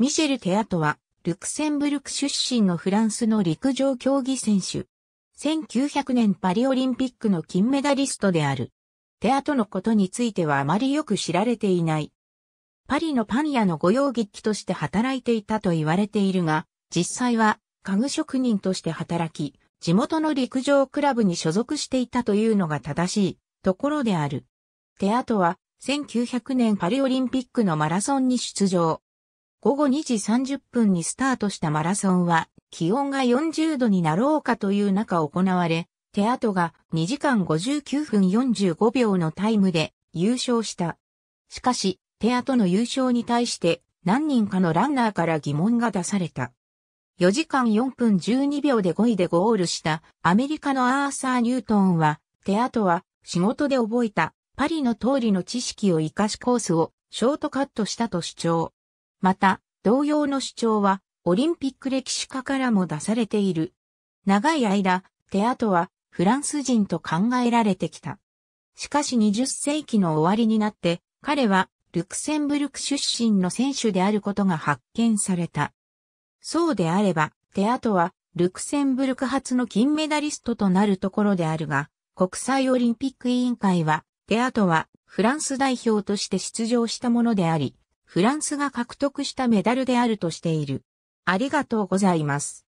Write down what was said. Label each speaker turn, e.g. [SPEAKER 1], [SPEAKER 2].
[SPEAKER 1] ミシェル・テアトは、ルクセンブルク出身のフランスの陸上競技選手。1900年パリオリンピックの金メダリストである。テアトのことについてはあまりよく知られていない。パリのパン屋の御用劇機として働いていたと言われているが、実際は家具職人として働き、地元の陸上クラブに所属していたというのが正しいところである。テアトは1900年パリオリンピックのマラソンに出場。午後2時30分にスタートしたマラソンは、気温が40度になろうかという中行われ、手跡が2時間59分45秒のタイムで優勝した。しかし、手跡の優勝に対して何人かのランナーから疑問が出された。4時間4分12秒で5位でゴールしたアメリカのアーサー・ニュートンは、手跡は仕事で覚えたパリの通りの知識を活かしコースをショートカットしたと主張。また、同様の主張は、オリンピック歴史家からも出されている。長い間、テアトはフランス人と考えられてきた。しかし20世紀の終わりになって、彼はルクセンブルク出身の選手であることが発見された。そうであれば、テアトはルクセンブルク初の金メダリストとなるところであるが、国際オリンピック委員会は、テアトはフランス代表として出場したものであり、フランスが獲得したメダルであるとしている。ありがとうございます。